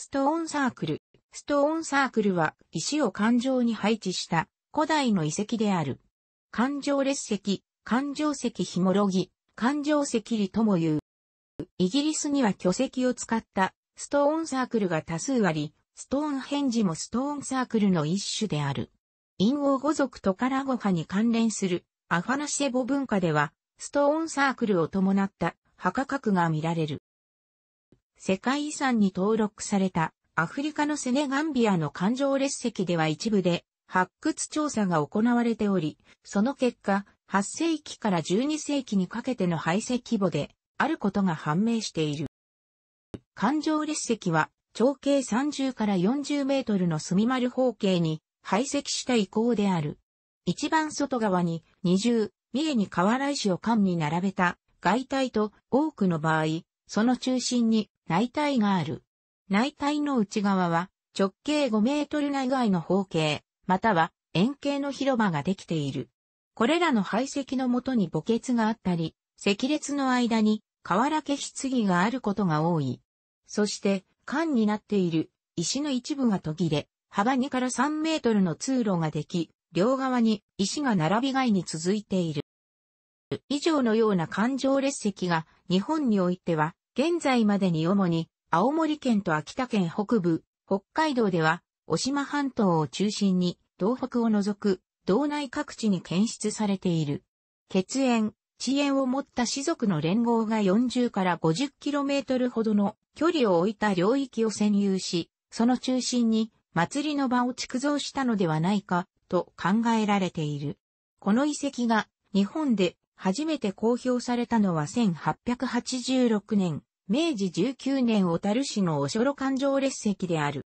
ストーンサークル。ストーンサークルは石を環状に配置した古代の遺跡である。環状列石、環状石ひもろぎ、環状石理とも言う。イギリスには巨石を使ったストーンサークルが多数あり、ストーンヘンジもストーンサークルの一種である。陰王語族トカラゴ派に関連するアファナシェボ文化では、ストーンサークルを伴った墓格が見られる。世界遺産に登録されたアフリカのセネガンビアの環状列石では一部で発掘調査が行われており、その結果、8世紀から12世紀にかけての排斥規模であることが判明している。環状列石は長径30から40メートルの隅丸方形に排斥した遺構である。一番外側に二重、三重に河原石を間に並べた外体と多くの場合、その中心に内体がある。内体の内側は直径5メートル内外の方形、または円形の広場ができている。これらの排石のもとに墓穴があったり、石列の間に瓦消し継ぎがあることが多い。そして、缶になっている石の一部が途切れ、幅2から3メートルの通路ができ、両側に石が並び外に続いている。以上のような環状列石が日本においては現在までに主に青森県と秋田県北部、北海道では、渡島半島を中心に、東北を除く、道内各地に検出されている。血縁、遅延を持った氏族の連合が40から 50km ほどの距離を置いた領域を占有し、その中心に祭りの場を築造したのではないかと考えられている。この遺跡が日本で初めて公表されたのは1886年明治19年小樽市のおしょろ環状列石である。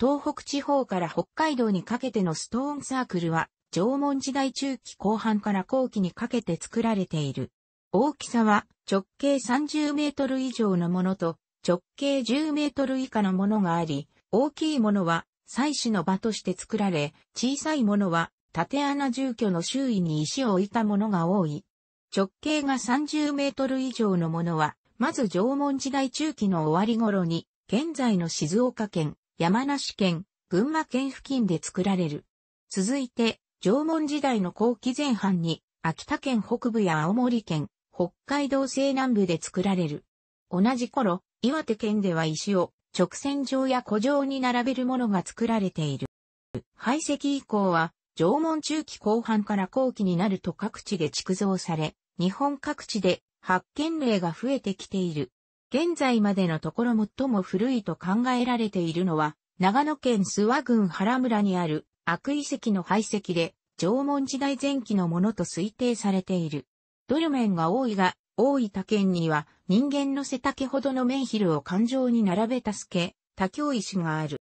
東北地方から北海道にかけてのストーンサークルは、縄文時代中期後半から後期にかけて作られている。大きさは直径30メートル以上のものと直径10メートル以下のものがあり、大きいものは祭祀の場として作られ、小さいものは縦穴住居の周囲に石を置いたものが多い。直径が30メートル以上のものはまず縄文時代中期の終わり頃に、現在の静岡県、山梨県、群馬県付近で作られる。続いて、縄文時代の後期前半に、秋田県北部や青森県、北海道西南部で作られる。同じ頃、岩手県では石を直線状や古状に並べるものが作られている。排斥以降は、縄文中期後半から後期になると各地で築造され、日本各地で発見例が増えてきている。現在までのところ最も古いと考えられているのは、長野県諏訪郡原村にある悪遺跡の排斥で、縄文時代前期のものと推定されている。ドルメンが多いが、大分県には人間の背丈ほどの面ヒルを環状に並べたす他多京石がある。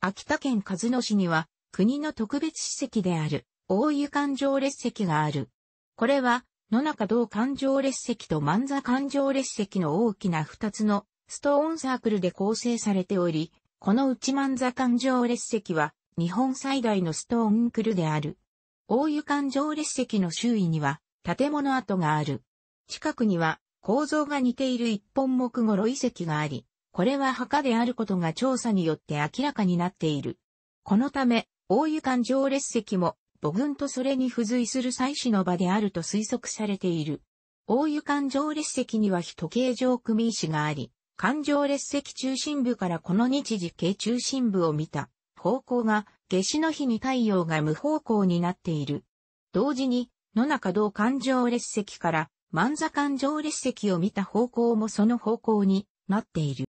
秋田県鹿角市には国の特別史跡である大湯環状列石がある。これは野中道環状列石と万座環状列石の大きな二つのストーンサークルで構成されており、このうち万座環状列石は日本最大のストーンクルである。大湯環状列石の周囲には建物跡がある。近くには構造が似ている一本木ろ遺跡があり、これは墓であることが調査によって明らかになっている。このため、大湯環状列石も母群とそれに付随する祭祀の場であると推測されている。大湯環状列石には日時計上組石があり、環状列石中心部からこの日時計中心部を見た方向が、夏至の日に太陽が無方向になっている。同時に、野中道環状列石から、万座環状列石を見た方向もその方向になっている。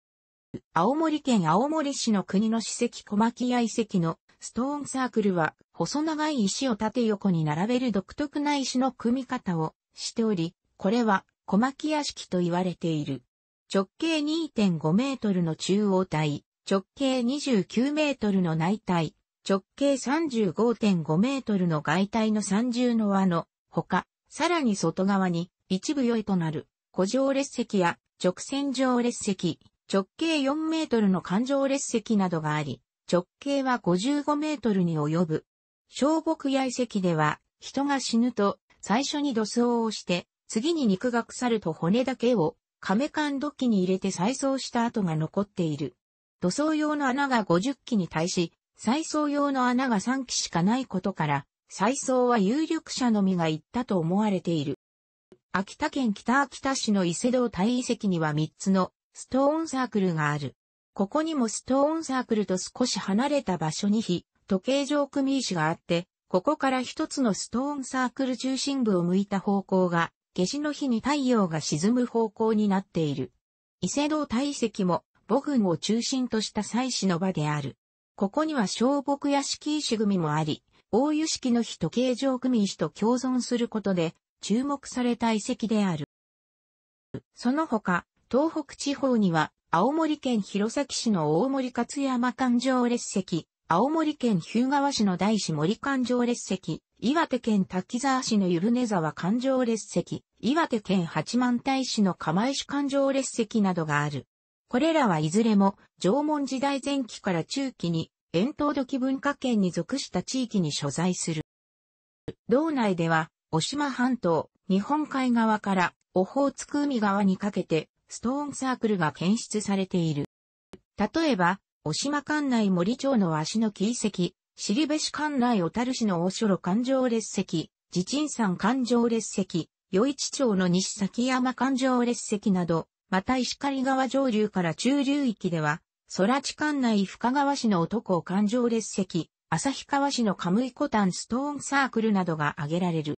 青森県青森市の国の史跡小牧屋遺跡のストーンサークルは、細長い石を縦横に並べる独特な石の組み方をしており、これは、小牧屋敷と言われている。直径2.5メートルの中央体、直径29メートルの内体、直径35.5メートルの外体の三重の輪の、ほか、さらに外側に一部余いとなる、古城列石や直線上列石、直径4メートルの環状列石などがあり、直径は55メートルに及ぶ。小木屋遺跡では、人が死ぬと、最初に土葬をして、次に肉が腐ると骨だけを、亀缶土器に入れて再葬した跡が残っている。土葬用の穴が50基に対し、再葬用の穴が3基しかないことから、再葬は有力者のみが言ったと思われている。秋田県北秋田市の伊勢堂大遺跡には3つのストーンサークルがある。ここにもストーンサークルと少し離れた場所に非、時計上組石があって、ここから一つのストーンサークル中心部を向いた方向が、夏至の日に太陽が沈む方向になっている。伊勢堂大石も母群を中心とした祭祀の場である。ここには小木屋敷石組もあり、大湯式の日時計上組石と共存することで、注目された遺跡である。その他、東北地方には青森県弘前市の大森勝山環状列石、青森県日向川市の大志森環状列石、岩手県滝沢市のゆるね沢環状列石、岩手県八幡平市の釜石環状列石などがある。これらはいずれも縄文時代前期から中期に、遠藤土器文化圏に属した地域に所在する。道内では、渡島半島、日本海側からオホーツク海側にかけて、ストーンサークルが検出されている。例えば、お島館内森町の足の木遺跡、尻部市館内小樽市の大所環状列石、地鎮山環状列石、余市町の西崎山環状列石など、また石狩川上流から中流域では、空地館内深川市の男環状列石、旭川市のカムイコタンストーンサークルなどが挙げられる。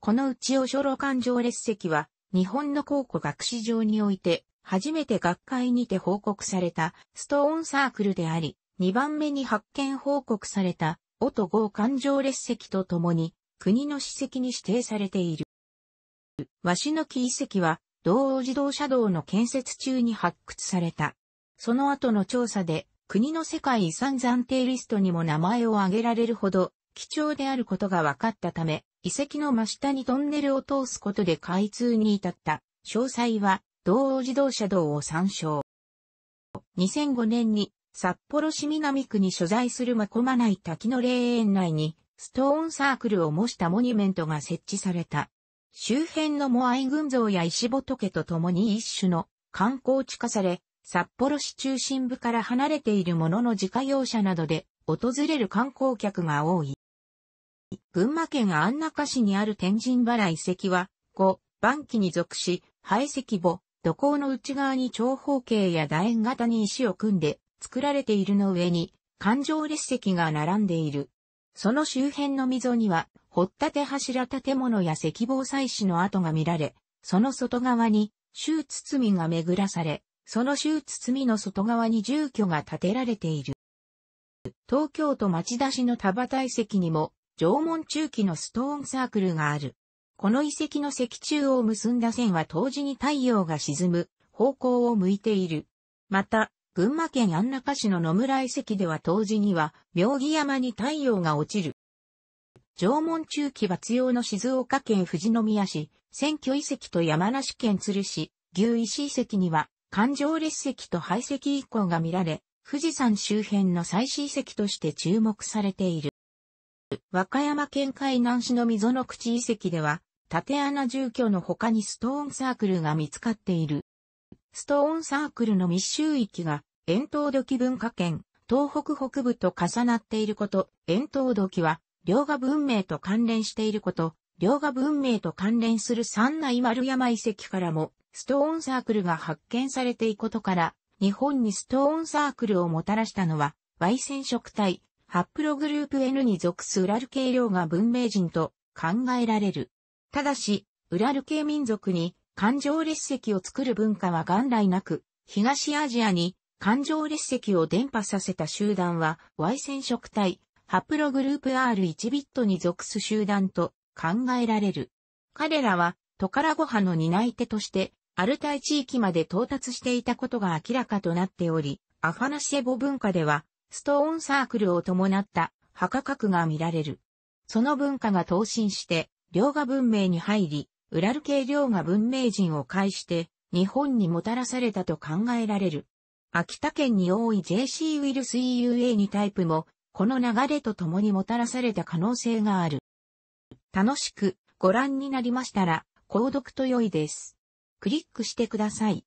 このうちお所路環状列石は、日本の考古学史上において、初めて学会にて報告されたストーンサークルであり、2番目に発見報告された、音号環状列石とともに、国の史跡に指定されている。鷲の木遺跡は、道央自動車道の建設中に発掘された。その後の調査で、国の世界遺産暫定リストにも名前を挙げられるほど、貴重であることが分かったため、遺跡の真下にトンネルを通すことで開通に至った。詳細は、道央自動車道を参照。2005年に札幌市南区に所在するまこまない滝の霊園内にストーンサークルを模したモニュメントが設置された。周辺のモアイ群像や石仏と共に一種の観光地化され、札幌市中心部から離れているものの自家用車などで訪れる観光客が多い。群馬県安中市にある天神原遺跡は、5、番期に属し、排石墓、土坑の内側に長方形や楕円型に石を組んで作られているの上に、環状列石が並んでいる。その周辺の溝には、掘った手柱建物や石防祭祀の跡が見られ、その外側に、周包みが巡らされ、その周包みの外側に住居が建てられている。東京都町田市の田端遺跡にも、縄文中期のストーンサークルがある。この遺跡の石柱を結んだ線は当時に太陽が沈む方向を向いている。また、群馬県安中市の野村遺跡では当時には、妙義山に太陽が落ちる。縄文中期抜用の静岡県富士宮市、選挙遺跡と山梨県鶴市、牛石遺跡には、環状列石と排石遺構が見られ、富士山周辺の最新遺跡として注目されている。和歌山県海南市の溝の口遺跡では、縦穴住居の他にストーンサークルが見つかっている。ストーンサークルの密集域が、遠筒土器文化圏、東北北部と重なっていること、遠筒土器は、両河文明と関連していること、両河文明と関連する三内丸山遺跡からも、ストーンサークルが発見されていることから、日本にストーンサークルをもたらしたのは、ワ染色体、ハプログループ N に属すウラル系領が文明人と考えられる。ただし、ウラル系民族に感情列石を作る文化は元来なく、東アジアに感情列石を伝播させた集団は Y 染色体、ハプログループ R1 ビットに属す集団と考えられる。彼らはトカラゴ派の担い手としてアルタイ地域まで到達していたことが明らかとなっており、アファナシェボ文化ではストーンサークルを伴った墓格が見られる。その文化が闘進して、両河文明に入り、ウラル系両河文明人を介して、日本にもたらされたと考えられる。秋田県に多い JC ウイルス EUA2 タイプも、この流れと共にもたらされた可能性がある。楽しくご覧になりましたら、購読と良いです。クリックしてください。